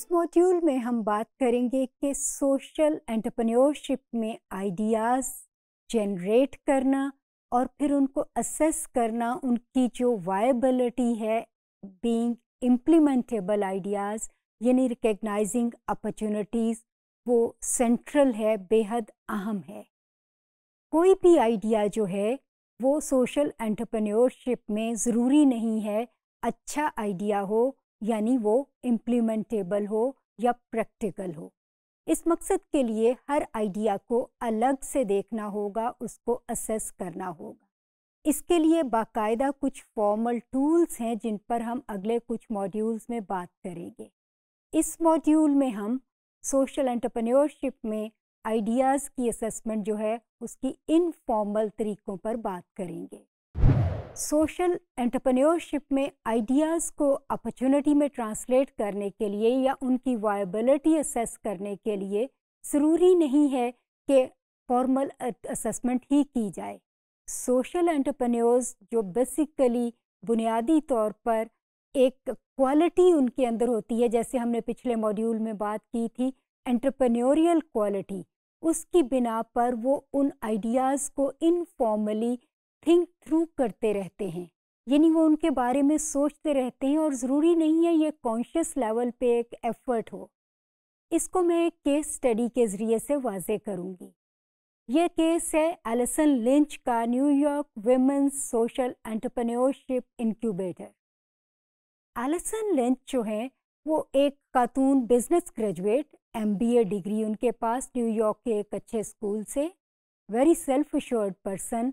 इस मॉड्यूल में हम बात करेंगे कि सोशल एंटरप्रेन्योरशिप में आइडियाज़ जनरेट करना और फिर उनको असेस करना उनकी जो वायबिलिटी है बीइंग इम्प्लीमेंटेबल आइडियाज़ यानी रिकग्नाइजिंग अपॉर्चुनिटीज़ वो सेंट्रल है बेहद अहम है कोई भी आइडिया जो है वो सोशल एंटरप्रेन्योरशिप में ज़रूरी नहीं है अच्छा आइडिया हो यानी वो इम्प्लीमेंटेबल हो या प्रैक्टिकल हो इस मकसद के लिए हर आइडिया को अलग से देखना होगा उसको असेस करना होगा इसके लिए बाकायदा कुछ फॉर्मल टूल्स हैं जिन पर हम अगले कुछ मॉड्यूल्स में बात करेंगे इस मॉड्यूल में हम सोशल एंटरप्रेन्योरशिप में आइडियाज़ की असेसमेंट जो है उसकी इनफॉर्मल तरीकों पर बात करेंगे सोशल एंटरप्रेन्योरशिप में आइडियाज़ को अपॉर्चुनिटी में ट्रांसलेट करने के लिए या उनकी वायबिलिटी असेस करने के लिए ज़रूरी नहीं है कि फॉर्मल असेसमेंट ही की जाए सोशल एंटरप्रेन्योर्स जो बेसिकली बुनियादी तौर पर एक क्वालिटी उनके अंदर होती है जैसे हमने पिछले मॉड्यूल में बात की थी एंटरप्रेन्योरियल क्वालिटी उसकी बिना पर वो उन आइडियाज़ को इनफॉर्मली थिंक थ्रू करते रहते हैं यानी वो उनके बारे में सोचते रहते हैं और ज़रूरी नहीं है ये कॉन्शियस लेवल पे एक एफर्ट हो इसको मैं एक केस स्टडी के ज़रिए से वाजे करूँगी यह केस है एलिसन लिंच का New York women's social entrepreneurship incubator Alison Lynch जो है वो एक खातून बिजनेस ग्रेजुएट एमबीए डिग्री उनके पास न्यूयॉर्क के एक अच्छे स्कूल से वेरी सेल्फ एश्योर्ड पर्सन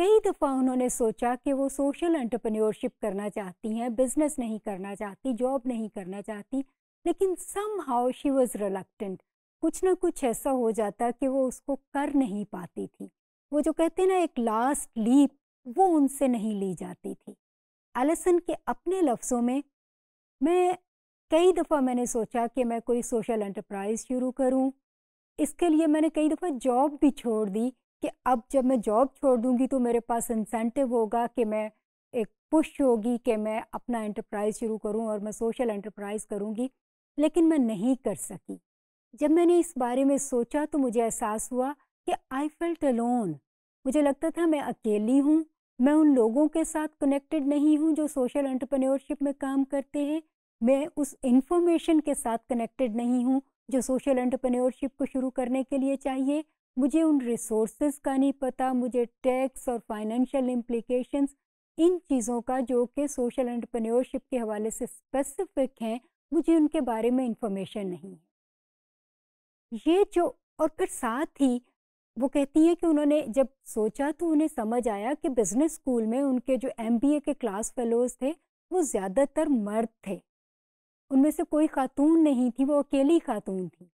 कई दफ़ा उन्होंने सोचा कि वो सोशल एंटरप्रेन्योरशिप करना चाहती हैं बिजनेस नहीं करना चाहती जॉब नहीं करना चाहती लेकिन somehow she was reluctant कुछ ना कुछ ऐसा हो जाता कि वो उसको कर नहीं पाती थी वो जो कहते हैं ना एक लास्ट लीप वो उनसे नहीं ली जाती थी एलिसन के अपने लफ्ज़ों में मैं कई दफ़ा मैंने सोचा कि मैं कोई सोशल एंटरप्राइज शुरू करूं इसके लिए मैंने कई दफ़ा जॉब भी छोड़ दी कि अब जब मैं जॉब छोड़ दूंगी तो मेरे पास इंसेंटिव होगा कि मैं एक पुश होगी कि मैं अपना एंटरप्राइज शुरू करूं और मैं सोशल एंटरप्राइज करूंगी लेकिन मैं नहीं कर सकी जब मैंने इस बारे में सोचा तो मुझे एहसास हुआ कि आई फेल्ट अलोन मुझे लगता था मैं अकेली हूँ मैं उन लोगों के साथ कनेक्टेड नहीं हूँ जो सोशल एंटरप्रेन्योरशिप में काम करते हैं मैं उस इंफॉर्मेशन के साथ कनेक्टेड नहीं हूँ जो सोशल एंटरप्रेन्योरशिप को शुरू करने के लिए चाहिए मुझे उन रिसोर्सेज का नहीं पता मुझे टैक्स और फाइनेंशियल इम्प्लीकेशंस इन चीज़ों का जो कि सोशल एंटरप्रेन्योरशिप के हवाले से स्पेसिफिक हैं मुझे उनके बारे में इंफॉर्मेशन नहीं है ये जो और फिर साथ ही वो कहती हैं कि उन्होंने जब सोचा तो उन्हें समझ आया कि बिजनेस स्कूल में उनके जो एम के क्लास फेलोज थे वो ज़्यादातर मर्द थे उनमें से कोई खातून नहीं थी वो अकेली खातून थी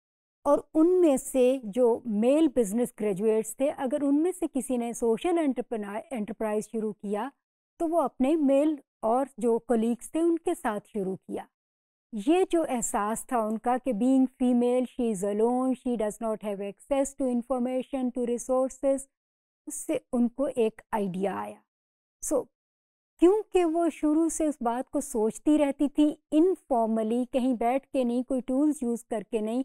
और उनमें से जो मेल बिजनेस ग्रेजुएट्स थे अगर उनमें से किसी ने सोशल एंटरप्राइज शुरू किया तो वो अपने मेल और जो कलीग्स थे उनके साथ शुरू किया ये जो एहसास था उनका कि being female she is alone she does not have access to information to resources उससे उनको एक आइडिया आया सो so, क्योंकि वो शुरू से उस बात को सोचती रहती थी इनफॉर्मली कहीं बैठ के नहीं कोई टूल्स यूज़ करके नहीं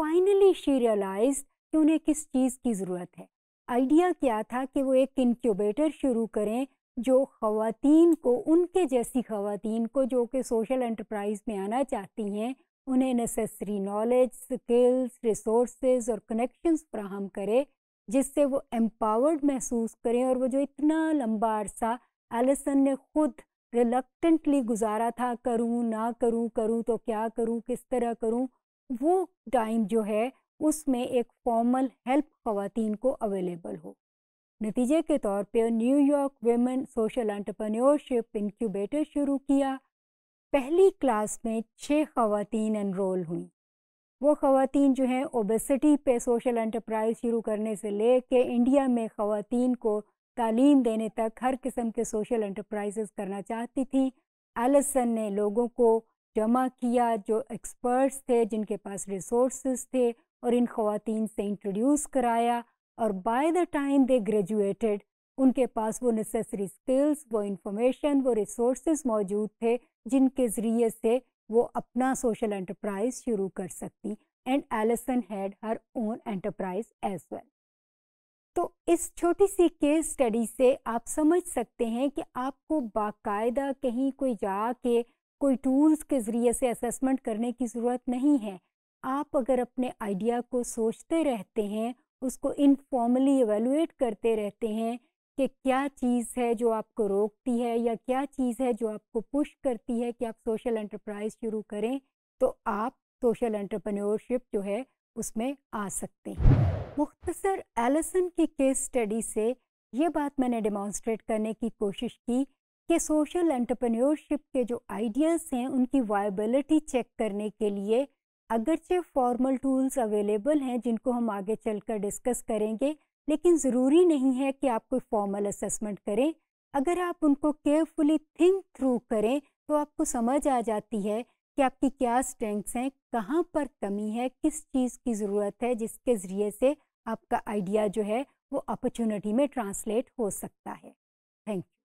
फाइनली शी रियलाइज कि उन्हें किस चीज़ की ज़रूरत है आइडिया क्या था कि वो एक इनक्यूबेटर शुरू करें जो खातन को उनके जैसी ख़ातन को जो कि सोशल एंटरप्राइज में आना चाहती हैं उन्हें नेसेसरी नॉलेज स्किल्स रिसोर्स और कनेक्शंस फ्राहम करे जिससे वो एम्पावर्ड महसूस करें और वो जो इतना लंबा अरसा एलिसन ने खुद रिलकटेंटली गुजारा था करूँ ना करूँ करूँ तो क्या करूँ किस तरह करूँ वो टाइम जो है उसमें एक फॉर्मल हेल्प खातन को अवेलेबल हो नतीजे के तौर पे New York women social entrepreneurship incubator शुरू किया पहली क्लास में छः खातन एनरोल हुई वो खातन जो हैं ओबेसिटी पे सोशल एंटरप्राइज शुरू करने से ले कर इंडिया में खातन को तालीम देने तक हर किस्म के सोशल एंटरप्राइज करना चाहती थी एलिसन ने लोगों को जमा किया जो एक्सपर्ट्स थे जिनके पास रिसोर्स थे और इन खातन से इंट्रोड्यूस कराया और by the time they graduated उनके पास वो नेसेसरी स्किल्स वो इंफॉर्मेशन वो रिसोर्स मौजूद थे जिनके ज़रिए से वो अपना सोशल एंटरप्राइज शुरू कर सकती and Allison had her own enterprise as well तो इस छोटी सी केस स्टडी से आप समझ सकते हैं कि आपको बाकायदा कहीं कोई जाके कोई टूल्स के ज़रिए से असेसमेंट करने की ज़रूरत नहीं है आप अगर अपने आइडिया को सोचते रहते हैं उसको इनफॉर्मली एवेलुएट करते रहते हैं कि क्या चीज़ है जो आपको रोकती है या क्या चीज़ है जो आपको पुश करती है कि आप सोशल एंटरप्राइज शुरू करें तो आप सोशल एंटरप्रेन्योरशिप जो है उसमें आ सकते हैं मुख्तसर एलिसन की केस स्टडी से ये बात मैंने डिमॉन्स्ट्रेट करने की कोशिश की कि सोशल एंटरप्रेन्योरशिप के जो आइडियाज़ हैं उनकी वायबिलिटी चेक करने के लिए अगरचे फॉर्मल टूल्स अवेलेबल हैं जिनको हम आगे चलकर डिस्कस करेंगे लेकिन ज़रूरी नहीं है कि आप कोई फॉर्मल असेसमेंट करें अगर आप उनको केयरफुली थिंक थ्रू करें तो आपको समझ आ जाती है कि आपकी क्या स्ट्रेंथ्स हैं कहाँ पर कमी है किस चीज़ की ज़रूरत है जिसके ज़रिए से आपका आइडिया जो है वो अपॉर्चुनिटी में ट्रांसलेट हो सकता है थैंक यू